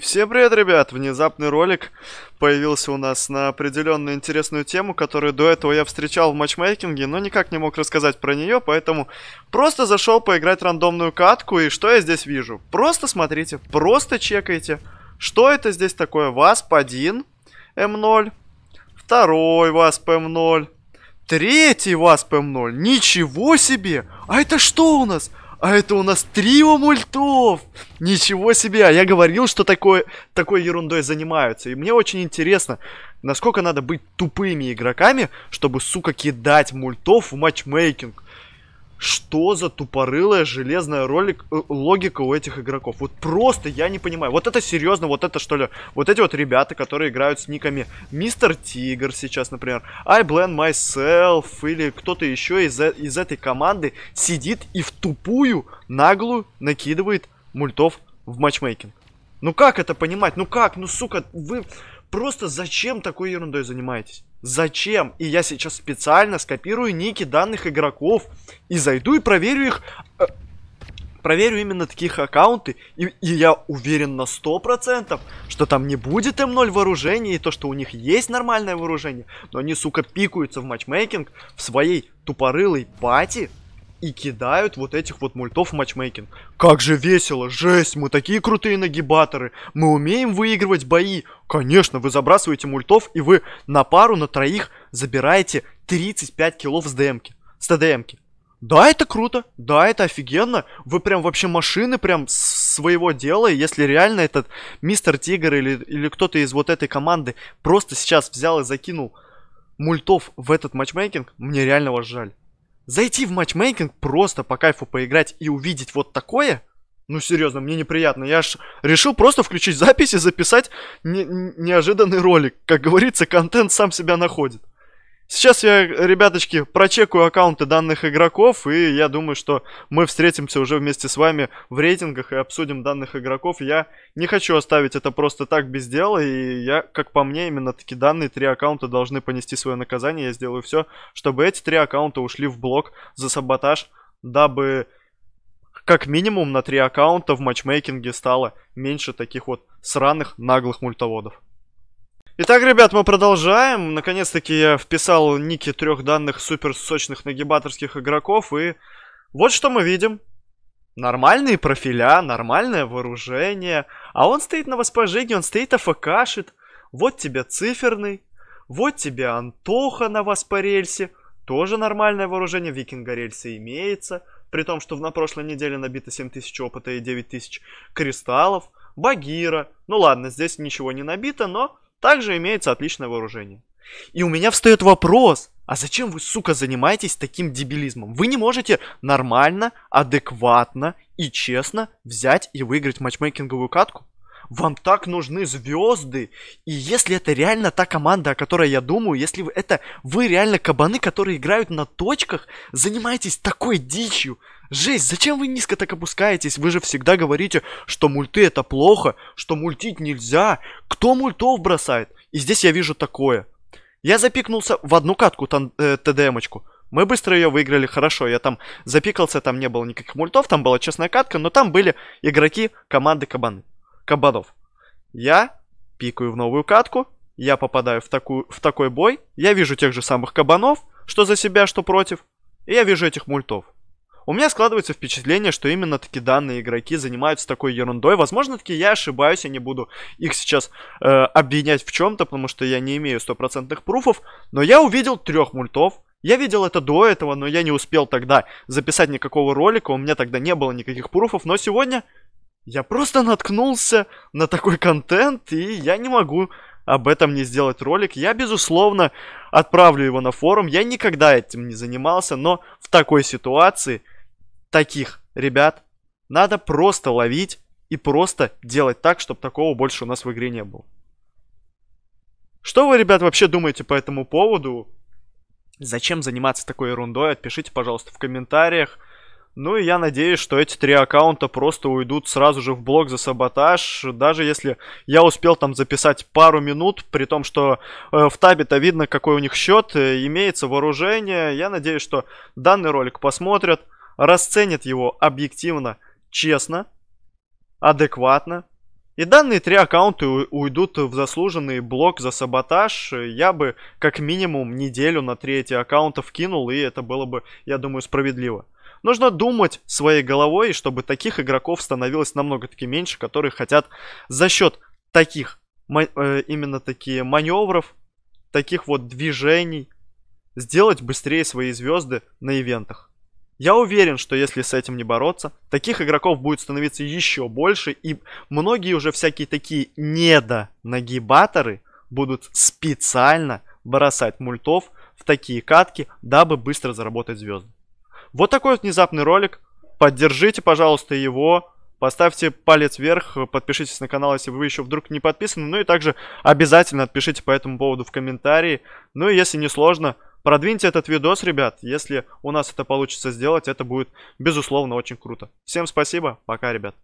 Всем привет, ребят! Внезапный ролик появился у нас на определенную интересную тему, которую до этого я встречал в матчмейкинге, но никак не мог рассказать про нее, поэтому просто зашел поиграть рандомную катку, и что я здесь вижу? Просто смотрите, просто чекайте, что это здесь такое. Васп 1 М0, эм второй Васп М0, эм третий Васп М0, эм ничего себе! А это что у нас? А это у нас трио мультов! Ничего себе! А я говорил, что такое, такой ерундой занимаются. И мне очень интересно, насколько надо быть тупыми игроками, чтобы, сука, кидать мультов в матчмейкинг. Что за тупорылая железная ролик, э, логика у этих игроков? Вот просто я не понимаю. Вот это серьезно, вот это что ли? Вот эти вот ребята, которые играют с никами Мистер Тигр сейчас, например, I Blend Myself или кто-то еще из, э, из этой команды сидит и в тупую, наглую накидывает мультов в матчмейкинг. Ну как это понимать? Ну как? Ну сука, вы... Просто зачем такой ерундой занимаетесь? Зачем? И я сейчас специально скопирую ники данных игроков и зайду и проверю их... Э, проверю именно таких аккаунты, и, и я уверен на 100%, что там не будет М0 эм вооружения, и то, что у них есть нормальное вооружение, но они, сука, пикаются в матчмейкинг в своей тупорылой пати, и кидают вот этих вот мультов в матчмейкинг. Как же весело, жесть, мы такие крутые нагибаторы, мы умеем выигрывать бои. Конечно, вы забрасываете мультов и вы на пару, на троих забираете 35 киллов с ДМки, с ТДМки. Да, это круто, да, это офигенно. Вы прям вообще машины прям своего дела. И если реально этот мистер Тигр или, или кто-то из вот этой команды просто сейчас взял и закинул мультов в этот матчмейкинг, мне реально вас жаль. Зайти в матчмейкинг, просто по кайфу поиграть и увидеть вот такое, ну серьезно, мне неприятно. Я ж решил просто включить запись и записать не- неожиданный ролик. Как говорится, контент сам себя находит. Сейчас я, ребяточки, прочекаю аккаунты данных игроков, и я думаю, что мы встретимся уже вместе с вами в рейтингах и обсудим данных игроков. Я не хочу оставить это просто так без дела, и я, как по мне, именно такие данные три аккаунта должны понести свое наказание. Я сделаю все, чтобы эти три аккаунта ушли в блок за саботаж, дабы как минимум на три аккаунта в матчмейкинге стало меньше таких вот сраных наглых мультоводов. Итак, ребят, мы продолжаем. Наконец-таки я вписал ники трех данных супер сочных нагибаторских игроков. И вот что мы видим. Нормальные профиля, нормальное вооружение. А он стоит на воспожиге, он стоит афкашит. Вот тебе циферный. Вот тебе Антоха на воспорельсе, Тоже нормальное вооружение, викинга рельса имеется. При том, что на прошлой неделе набито 7000 опыта и 9000 кристаллов. Багира. Ну ладно, здесь ничего не набито, но также имеется отличное вооружение. И у меня встает вопрос, а зачем вы, сука, занимаетесь таким дебилизмом? Вы не можете нормально, адекватно и честно взять и выиграть матчмейкинговую катку? вам так нужны звезды. И если это реально та команда, о которой я думаю, если вы, это вы реально кабаны, которые играют на точках, занимаетесь такой дичью. Жесть, зачем вы низко так опускаетесь? Вы же всегда говорите, что мульты это плохо, что мультить нельзя. Кто мультов бросает? И здесь я вижу такое. Я запикнулся в одну катку тан- э, ТДМочку. Мы быстро ее выиграли, хорошо. Я там запикался, там не было никаких мультов, там была честная катка, но там были игроки команды Кабаны кабанов. Я пикаю в новую катку, я попадаю в, такую, в такой бой, я вижу тех же самых кабанов, что за себя, что против, и я вижу этих мультов. У меня складывается впечатление, что именно такие данные игроки занимаются такой ерундой. Возможно, таки я ошибаюсь, я не буду их сейчас э, обвинять в чем-то, потому что я не имею стопроцентных пруфов. Но я увидел трех мультов. Я видел это до этого, но я не успел тогда записать никакого ролика, у меня тогда не было никаких пруфов. Но сегодня я просто наткнулся на такой контент, и я не могу об этом не сделать ролик. Я, безусловно, отправлю его на форум. Я никогда этим не занимался, но в такой ситуации таких ребят надо просто ловить и просто делать так, чтобы такого больше у нас в игре не было. Что вы, ребят, вообще думаете по этому поводу? Зачем заниматься такой ерундой? Отпишите, пожалуйста, в комментариях. Ну и я надеюсь, что эти три аккаунта просто уйдут сразу же в блог за саботаж. Даже если я успел там записать пару минут, при том, что э, в табе-то видно, какой у них счет, э, имеется вооружение. Я надеюсь, что данный ролик посмотрят, расценят его объективно, честно, адекватно. И данные три аккаунта уйдут в заслуженный блок за саботаж. Я бы как минимум неделю на три эти аккаунта вкинул, и это было бы, я думаю, справедливо. Нужно думать своей головой, чтобы таких игроков становилось намного-таки меньше, которые хотят за счет таких э, именно такие маневров, таких вот движений, сделать быстрее свои звезды на ивентах. Я уверен, что если с этим не бороться, таких игроков будет становиться еще больше, и многие уже всякие такие недо-нагибаторы будут специально бросать мультов в такие катки, дабы быстро заработать звезды. Вот такой вот внезапный ролик. Поддержите, пожалуйста, его. Поставьте палец вверх, подпишитесь на канал, если вы еще вдруг не подписаны. Ну и также обязательно отпишите по этому поводу в комментарии. Ну и если не сложно, продвиньте этот видос, ребят. Если у нас это получится сделать, это будет, безусловно, очень круто. Всем спасибо. Пока, ребят.